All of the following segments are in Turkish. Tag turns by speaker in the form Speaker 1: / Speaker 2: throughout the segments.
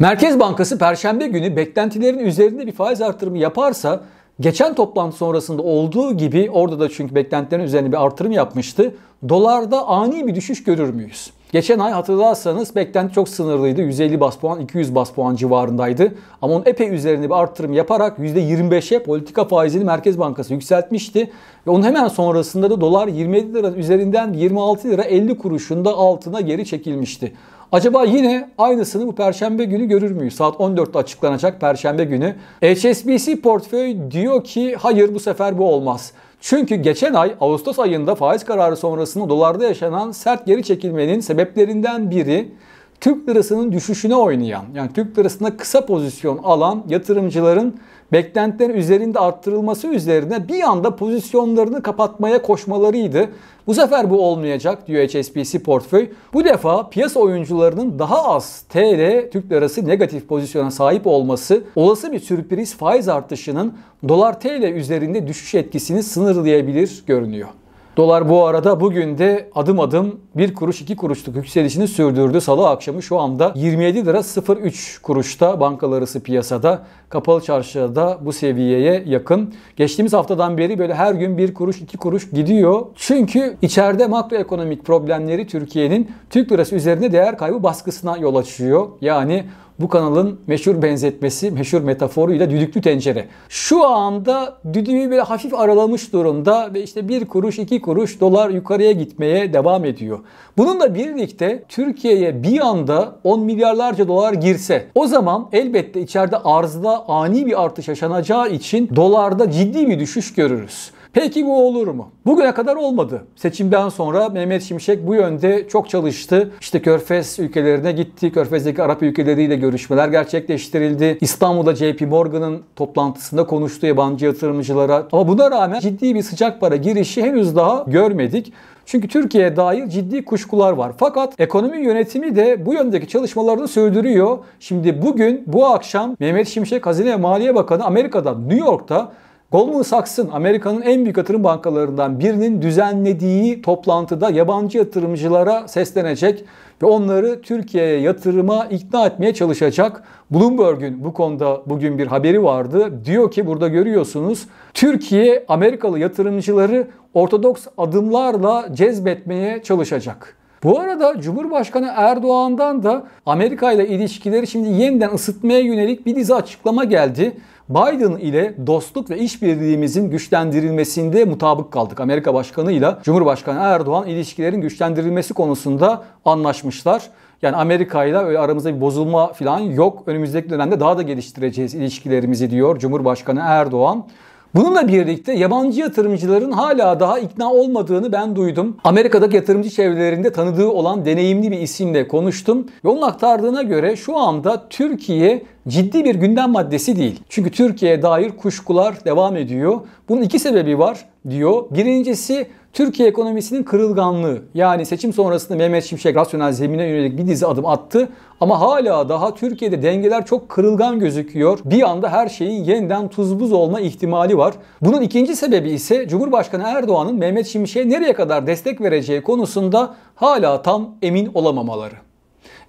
Speaker 1: Merkez Bankası Perşembe günü beklentilerin üzerinde bir faiz artırımı yaparsa geçen toplantı sonrasında olduğu gibi orada da çünkü beklentilerin üzerine bir artırım yapmıştı. Dolarda ani bir düşüş görür müyüz? Geçen ay hatırlarsanız beklenti çok sınırlıydı. 150 bas puan, 200 bas puan civarındaydı. Ama onun epey üzerinde bir artırım yaparak %25'e politika faizini Merkez Bankası yükseltmişti. Ve onun hemen sonrasında da dolar 27 lira üzerinden 26 lira 50 kuruşunda altına geri çekilmişti. Acaba yine aynısını bu perşembe günü görür müyüz? Saat 14'te açıklanacak perşembe günü. HSBC portföy diyor ki hayır bu sefer bu olmaz. Çünkü geçen ay Ağustos ayında faiz kararı sonrasında dolarda yaşanan sert geri çekilmenin sebeplerinden biri Türk lirasının düşüşüne oynayan yani Türk lirasına kısa pozisyon alan yatırımcıların beklentilerin üzerinde arttırılması üzerine bir anda pozisyonlarını kapatmaya koşmalarıydı. Bu sefer bu olmayacak diyor HSBC portföy. Bu defa piyasa oyuncularının daha az TL Türk lirası negatif pozisyona sahip olması olası bir sürpriz faiz artışının dolar TL üzerinde düşüş etkisini sınırlayabilir görünüyor. Dolar bu arada bugün de adım adım 1 kuruş 2 kuruşluk yükselişini sürdürdü. Salı akşamı şu anda 27 lira 03 kuruşta bankalar arası piyasada kapalı çarşıda bu seviyeye yakın. Geçtiğimiz haftadan beri böyle her gün 1 kuruş 2 kuruş gidiyor. Çünkü içeride makroekonomik problemleri Türkiye'nin Türk lirası üzerinde değer kaybı baskısına yol açıyor. Yani bu kanalın meşhur benzetmesi, meşhur metaforuyla düdüklü tencere. Şu anda düdüğü böyle hafif aralamış durumda ve işte bir kuruş, iki kuruş dolar yukarıya gitmeye devam ediyor. Bununla birlikte Türkiye'ye bir anda 10 milyarlarca dolar girse o zaman elbette içeride arzda ani bir artış yaşanacağı için dolarda ciddi bir düşüş görürüz. Peki bu olur mu? Bugüne kadar olmadı. Seçimden sonra Mehmet Şimşek bu yönde çok çalıştı. İşte Körfez ülkelerine gitti. Körfez'deki Arap ülkeleriyle görüşmeler gerçekleştirildi. İstanbul'da JP Morgan'ın toplantısında konuştu yabancı yatırımcılara. Ama buna rağmen ciddi bir sıcak para girişi henüz daha görmedik. Çünkü Türkiye'ye dair ciddi kuşkular var. Fakat ekonomi yönetimi de bu yöndeki çalışmalarını sürdürüyor. Şimdi bugün bu akşam Mehmet Şimşek Hazine ve Maliye Bakanı Amerika'da New York'ta Goldman Sachs'ın Amerika'nın en büyük yatırım bankalarından birinin düzenlediği toplantıda yabancı yatırımcılara seslenecek ve onları Türkiye'ye yatırıma ikna etmeye çalışacak. Bloomberg'ün bu konuda bugün bir haberi vardı. Diyor ki burada görüyorsunuz Türkiye Amerikalı yatırımcıları ortodoks adımlarla cezbetmeye çalışacak. Bu arada Cumhurbaşkanı Erdoğan'dan da Amerika ile ilişkileri şimdi yeniden ısıtmaya yönelik bir dizi açıklama geldi. Biden ile dostluk ve işbirliğimizin güçlendirilmesinde mutabık kaldık. Amerika Başkanı ile Cumhurbaşkanı Erdoğan ilişkilerin güçlendirilmesi konusunda anlaşmışlar. Yani Amerika ile öyle aramızda bir bozulma falan yok. Önümüzdeki dönemde daha da geliştireceğiz ilişkilerimizi diyor Cumhurbaşkanı Erdoğan. Bununla birlikte yabancı yatırımcıların hala daha ikna olmadığını ben duydum. Amerika'daki yatırımcı çevrelerinde tanıdığı olan deneyimli bir isimle konuştum. Ve onun aktardığına göre şu anda Türkiye ciddi bir gündem maddesi değil. Çünkü Türkiye'ye dair kuşkular devam ediyor. Bunun iki sebebi var diyor. Birincisi Türkiye ekonomisinin kırılganlığı yani seçim sonrasında Mehmet Şimşek rasyonel zemine yönelik bir dizi adım attı ama hala daha Türkiye'de dengeler çok kırılgan gözüküyor. Bir anda her şeyin yeniden tuz buz olma ihtimali var. Bunun ikinci sebebi ise Cumhurbaşkanı Erdoğan'ın Mehmet Şimşek'e nereye kadar destek vereceği konusunda hala tam emin olamamaları.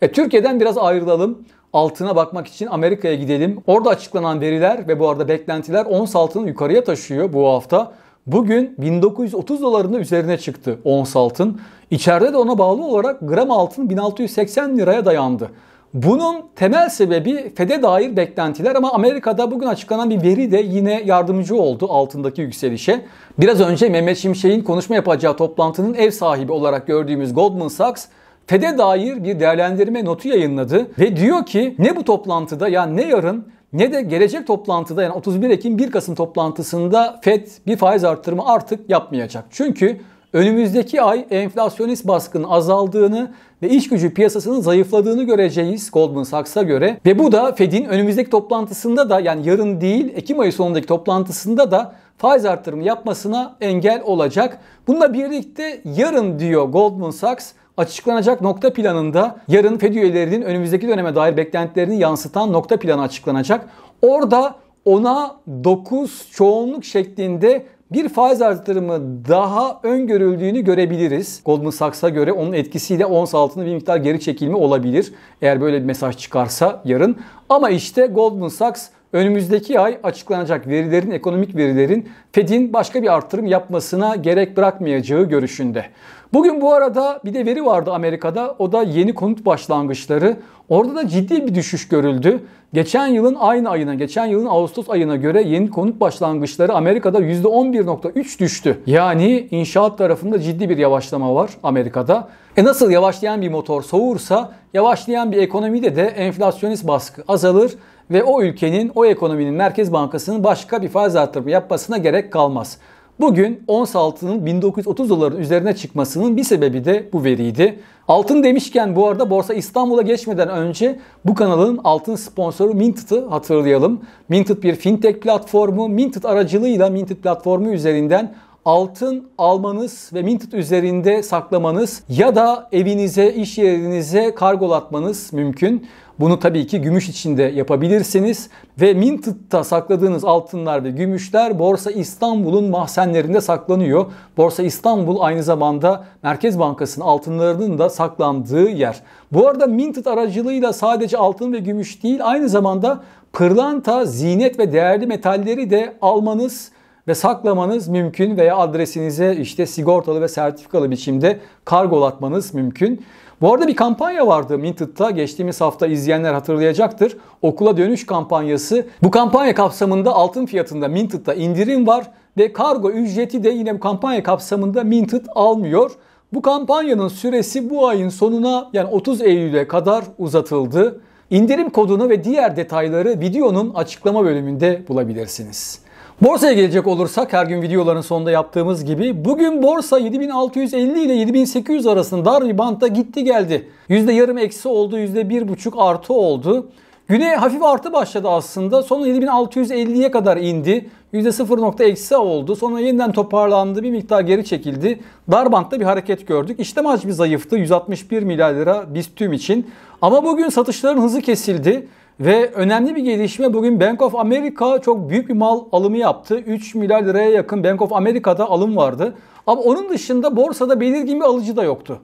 Speaker 1: E, Türkiye'den biraz ayrılalım altına bakmak için Amerika'ya gidelim. Orada açıklanan veriler ve bu arada beklentiler ons altını yukarıya taşıyor bu hafta. Bugün 1930 dolarını üzerine çıktı ons altın. İçeride de ona bağlı olarak gram altın 1680 liraya dayandı. Bunun temel sebebi FED'e dair beklentiler ama Amerika'da bugün açıklanan bir veri de yine yardımcı oldu altındaki yükselişe. Biraz önce Mehmet Şimşek'in konuşma yapacağı toplantının ev sahibi olarak gördüğümüz Goldman Sachs FED'e dair bir değerlendirme notu yayınladı ve diyor ki ne bu toplantıda ya ne yarın ne de gelecek toplantıda yani 31 Ekim 1 Kasım toplantısında Fed bir faiz artırımı artık yapmayacak. Çünkü önümüzdeki ay enflasyonist baskının azaldığını ve iş gücü piyasasının zayıfladığını göreceğiz Goldman Sachs'a göre. Ve bu da Fed'in önümüzdeki toplantısında da yani yarın değil Ekim ayı sonundaki toplantısında da faiz artırımı yapmasına engel olacak. Bununla birlikte yarın diyor Goldman Sachs Açıklanacak nokta planında yarın FED üyelerinin önümüzdeki döneme dair beklentilerini yansıtan nokta planı açıklanacak. Orada ona 9 çoğunluk şeklinde bir faiz artırımı daha öngörüldüğünü görebiliriz. Goldman Sachs'a göre onun etkisiyle ons altında bir miktar geri çekilme olabilir. Eğer böyle bir mesaj çıkarsa yarın. Ama işte Goldman Sachs önümüzdeki ay açıklanacak verilerin, ekonomik verilerin Fed'in başka bir artırım yapmasına gerek bırakmayacağı görüşünde. Bugün bu arada bir de veri vardı Amerika'da. O da yeni konut başlangıçları. Orada da ciddi bir düşüş görüldü. Geçen yılın aynı ayına, geçen yılın Ağustos ayına göre yeni konut başlangıçları Amerika'da %11.3 düştü. Yani inşaat tarafında ciddi bir yavaşlama var Amerika'da. E nasıl yavaşlayan bir motor soğursa yavaşlayan bir ekonomide de enflasyonist baskı azalır ve o ülkenin, o ekonominin Merkez Bankası'nın başka bir faiz artırımı yapmasına gerek kalmaz. Bugün ons altının 1930 doların üzerine çıkmasının bir sebebi de bu veriydi. Altın demişken bu arada Borsa İstanbul'a geçmeden önce bu kanalın altın sponsoru Minted'ı hatırlayalım. Minted bir fintech platformu. Minted aracılığıyla Minted platformu üzerinden altın almanız ve Minted üzerinde saklamanız ya da evinize, iş yerinize kargolatmanız mümkün. Bunu tabii ki gümüş içinde yapabilirsiniz ve Minted'da sakladığınız altınlar ve gümüşler Borsa İstanbul'un mahzenlerinde saklanıyor. Borsa İstanbul aynı zamanda Merkez Bankası'nın altınlarının da saklandığı yer. Bu arada Minted aracılığıyla sadece altın ve gümüş değil aynı zamanda pırlanta, zinet ve değerli metalleri de almanız ve saklamanız mümkün veya adresinize işte sigortalı ve sertifikalı biçimde kargolatmanız mümkün. Bu arada bir kampanya vardı Minted'da. Geçtiğimiz hafta izleyenler hatırlayacaktır. Okula dönüş kampanyası. Bu kampanya kapsamında altın fiyatında Minted'da indirim var ve kargo ücreti de yine bu kampanya kapsamında Minted almıyor. Bu kampanyanın süresi bu ayın sonuna yani 30 Eylül'e kadar uzatıldı. İndirim kodunu ve diğer detayları videonun açıklama bölümünde bulabilirsiniz. Borsaya gelecek olursak her gün videoların sonunda yaptığımız gibi bugün borsa 7650 ile 7800 arasında dar bir bantta gitti geldi. Yüzde yarım eksi oldu, yüzde bir buçuk artı oldu. Güne hafif artı başladı aslında. Sonra 7650'ye kadar indi. yüzde %0. eksi oldu. Sonra yeniden toparlandı. Bir miktar geri çekildi. dar bantta bir hareket gördük. İşlem hacmi zayıftı. 161 milyar lira BIST tüm için. Ama bugün satışların hızı kesildi. Ve önemli bir gelişme bugün Bank of America çok büyük bir mal alımı yaptı. 3 milyar liraya yakın Bank of America'da alım vardı. Ama onun dışında borsada belirgin bir alıcı da yoktu.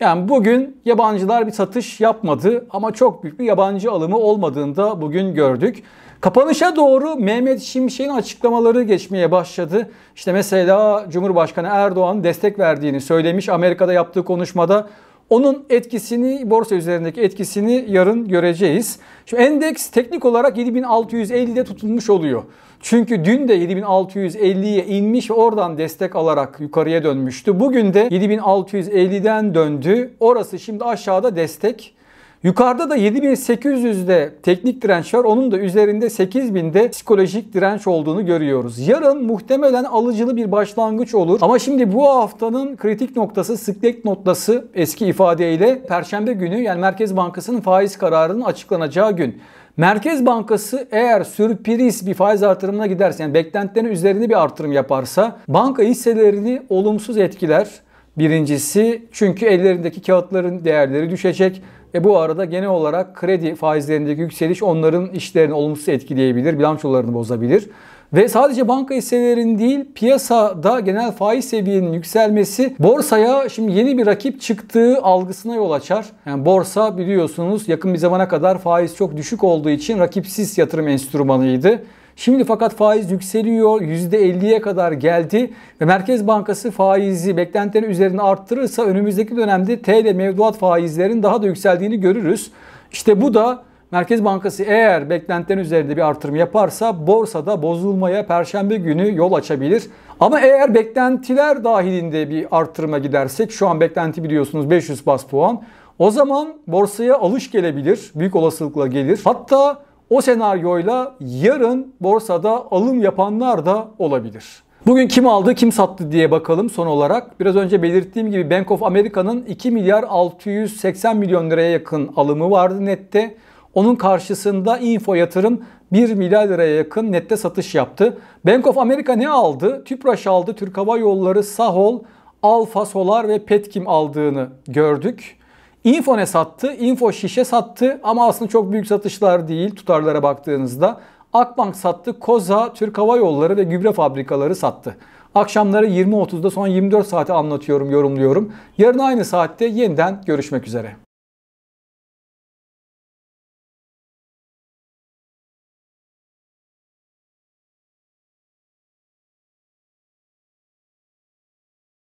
Speaker 1: Yani bugün yabancılar bir satış yapmadı ama çok büyük bir yabancı alımı olmadığını da bugün gördük. Kapanışa doğru Mehmet Şimşek'in açıklamaları geçmeye başladı. İşte mesela Cumhurbaşkanı Erdoğan destek verdiğini söylemiş Amerika'da yaptığı konuşmada. Onun etkisini borsa üzerindeki etkisini yarın göreceğiz. Şu endeks teknik olarak 7650'de tutulmuş oluyor. Çünkü dün de 7650'ye inmiş oradan destek alarak yukarıya dönmüştü. Bugün de 7650'den döndü. Orası şimdi aşağıda destek. Yukarıda da 7800'de teknik direnç var. Onun da üzerinde 8000'de psikolojik direnç olduğunu görüyoruz. Yarın muhtemelen alıcılı bir başlangıç olur. Ama şimdi bu haftanın kritik noktası, sıklık noktası eski ifadeyle Perşembe günü yani Merkez Bankası'nın faiz kararının açıklanacağı gün. Merkez Bankası eğer sürpriz bir faiz artırımına giderse yani beklentilerin üzerinde bir artırım yaparsa banka hisselerini olumsuz etkiler. Birincisi çünkü ellerindeki kağıtların değerleri düşecek. E bu arada genel olarak kredi faizlerindeki yükseliş onların işlerini olumsuz etkileyebilir, bilançolarını bozabilir. Ve sadece banka hisselerinin değil piyasada genel faiz seviyenin yükselmesi borsaya şimdi yeni bir rakip çıktığı algısına yol açar. Yani borsa biliyorsunuz yakın bir zamana kadar faiz çok düşük olduğu için rakipsiz yatırım enstrümanıydı. Şimdi fakat faiz yükseliyor. %50'ye kadar geldi ve Merkez Bankası faizi beklentilerin üzerine arttırırsa önümüzdeki dönemde TL mevduat faizlerin daha da yükseldiğini görürüz. İşte bu da Merkez Bankası eğer beklentilerin üzerinde bir artırım yaparsa borsada bozulmaya perşembe günü yol açabilir. Ama eğer beklentiler dahilinde bir artırıma gidersek şu an beklenti biliyorsunuz 500 bas puan. O zaman borsaya alış gelebilir. Büyük olasılıkla gelir. Hatta o senaryoyla yarın borsada alım yapanlar da olabilir. Bugün kim aldı kim sattı diye bakalım son olarak. Biraz önce belirttiğim gibi Bank of America'nın 2 milyar 680 milyon liraya yakın alımı vardı nette. Onun karşısında Info Yatırım 1 milyar liraya yakın nette satış yaptı. Bank of America ne aldı? Tüpraş aldı, Türk Hava Yolları, Sahol, Alfa Solar ve Petkim aldığını gördük. Info ne sattı? Info şişe sattı ama aslında çok büyük satışlar değil tutarlara baktığınızda. Akbank sattı, Koza, Türk Hava Yolları ve gübre fabrikaları sattı. Akşamları 20.30'da son 24 saati anlatıyorum, yorumluyorum. Yarın aynı saatte yeniden görüşmek üzere.